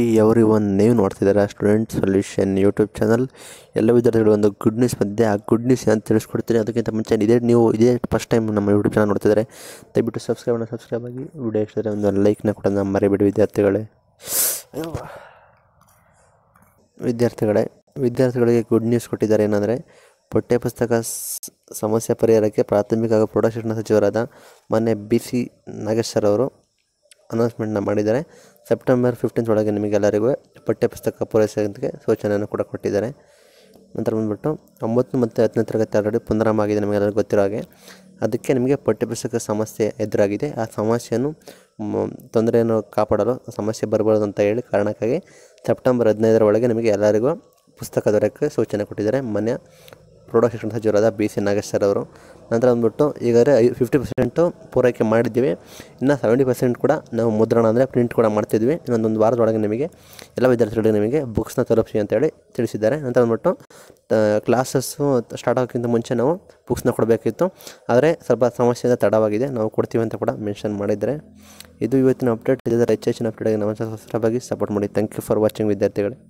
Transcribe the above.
ಈ every one ನೀವು ನೋಡ್ತಿದ್ದಾರೆ ಸ್ಟೂಡೆಂಟ್ ಸೊಲ್ಯೂಷನ್ ಯೂಟ್ಯೂಬ್ ಚಾನಲ್ ಎಲ್ಲ ವಿದ್ಯಾರ್ಥಿಗಳು ಒಂದು ಗುಡ್ ನ್ಯೂಸ್ ಬಂದಿದೆ ಆ ಗುಡ್ ನ್ಯೂಸ್ ಏನು ತಿಳಿಸ್ಕೊಡ್ತೀನಿ ಅದಕ್ಕಿಂತ ಮುಂಚೆ ಇದೇ ನೀವು ಇದೇ ಫಸ್ಟ್ ಟೈಮ್ ನಮ್ಮ ಯೂಟ್ಯೂಬ್ ಚಾನಲ್ ನೋಡ್ತಿದ್ದಾರೆ ದಯವಿಟ್ಟು ಸಬ್ಸ್ಕ್ರೈಬನ್ನು ಸಬ್ಸ್ಕ್ರೈಬ್ ಆಗಿ ವಿಡಿಯೋ ಇಷ್ಟಿದ್ರೆ ಒಂದು ಲೈಕ್ನ ಕೂಡ ನಮ್ಮ ಮರಿಬೇಡಿ ವಿದ್ಯಾರ್ಥಿಗಳೇ ವಿದ್ಯಾರ್ಥಿಗಳೇ ವಿದ್ಯಾರ್ಥಿಗಳಿಗೆ ಗುಡ್ ನ್ಯೂಸ್ ಕೊಟ್ಟಿದ್ದಾರೆ ಏನಂದರೆ ಪುಸ್ತಕ ಸಮಸ್ಯೆ ಪರಿಹಾರಕ್ಕೆ ಪ್ರಾಥಮಿಕ ಹಾಗೂ ಪ್ರೌಢಶಿಕ್ಷಣ ಸಚಿವರಾದ ಮೊನ್ನೆ ಬಿ ಸಿ ನಾಗೇಶ್ ಸರ್ ಅವರು ಅನೌನ್ಸ್ಮೆಂಟ್ನ ಮಾಡಿದ್ದಾರೆ ಸೆಪ್ಟೆಂಬರ್ ಫಿಫ್ಟೀನ್ತ್ ಒಳಗೆ ನಿಮಗೆಲ್ಲರಿಗೂ ಪಠ್ಯಪುಸ್ತಕ ಪೂರೈಸೋದಕ್ಕೆ ಸೂಚನೆಯನ್ನು ಕೂಡ ಕೊಟ್ಟಿದ್ದಾರೆ ನಂತರ ಬಂದುಬಿಟ್ಟು ಒಂಬತ್ತು ಮತ್ತು ಹತ್ತನೇ ತರಗತಿ ಆಲ್ರೆಡಿ ಪುನರಾಮ ಆಗಿದೆ ನಿಮಗೆಲ್ಲರಿಗೂ ಗೊತ್ತಿರೋ ಹಾಗೆ ಅದಕ್ಕೆ ನಿಮಗೆ ಪಠ್ಯಪುಸ್ತಕ ಸಮಸ್ಯೆ ಎದುರಾಗಿದೆ ಆ ಸಮಸ್ಯೆಯನ್ನು ತೊಂದರೆಯನ್ನು ಕಾಪಾಡಲು ಸಮಸ್ಯೆ ಬರಬಾರ್ದು ಅಂತ ಹೇಳಿ ಕಾರಣಕ್ಕಾಗಿ ಸೆಪ್ಟೆಂಬರ್ ಹದಿನೈದರ ಒಳಗೆ ನಿಮಗೆ ಎಲ್ಲರಿಗೂ ಪುಸ್ತಕ ದೊರಕಕ್ಕೆ ಸೂಚನೆ ಕೊಟ್ಟಿದ್ದಾರೆ ಮನೆ ಪ್ರೊಡಕ್ಷನ್ ಶಿಕ್ಷಣ ಸಚಿವರಾದ ಬಿ ಸಿ ನಾಗೇಶ್ ಸರ್ ಅವರು ನಂತರ ಬಂದ್ಬಿಟ್ಟು ಈಗಾಗಲೇ ಐ ಫಿಫ್ಟಿ ಪರ್ಸೆಂಟು ಪೂರೈಕೆ ಮಾಡಿದ್ದೀವಿ ಇನ್ನು ಸೆವೆಂಟಿ ಪರ್ಸೆಂಟ್ ಕೂಡ ನಾವು ಮುದ್ರಣ ಅಂದರೆ ಪ್ರಿಂಟ್ ಕೂಡ ಮಾಡ್ತಿದ್ವಿ ಒಂದು ವಾರದೊಳಗೆ ನಿಮಗೆ ಎಲ್ಲ ವಿದ್ಯಾರ್ಥಿಗಳಿಗೆ ನಿಮಗೆ ಬುಕ್ಸ್ನ ತಲುಪಿಸಿ ಅಂತೇಳಿ ತಿಳಿಸಿದ್ದಾರೆ ನಂತರ ಬಂದ್ಬಿಟ್ಟು ಕ್ಲಾಸಸ್ಸು ಸ್ಟಾರ್ಟ್ ಆಗೋಕ್ಕಿಂತ ಮುಂಚೆ ನಾವು ಬುಕ್ಸ್ನ ಕೊಡಬೇಕಿತ್ತು ಆದರೆ ಸ್ವಲ್ಪ ಸಮಸ್ಯೆಯಿಂದ ತಡವಾಗಿದೆ ನಾವು ಕೊಡ್ತೀವಿ ಅಂತ ಕೂಡ ಮೆನ್ಷನ್ ಮಾಡಿದ್ದಾರೆ ಇದು ಇವತ್ತಿನ ಅಪ್ಡೇಟ್ ಇದಾದರೆ ಹೆಚ್ಚಿನ ಅಪ್ಡೇಟ್ಗೆ ನಮ್ಮ ಬಗ್ಗೆ ಸಪೋರ್ಟ್ ಮಾಡಿ ಥ್ಯಾಂಕ್ ಯು ಫಾರ್ ವಾಚಿಂಗ್ ವಿದ್ಯಾರ್ಥಿಗಳೇ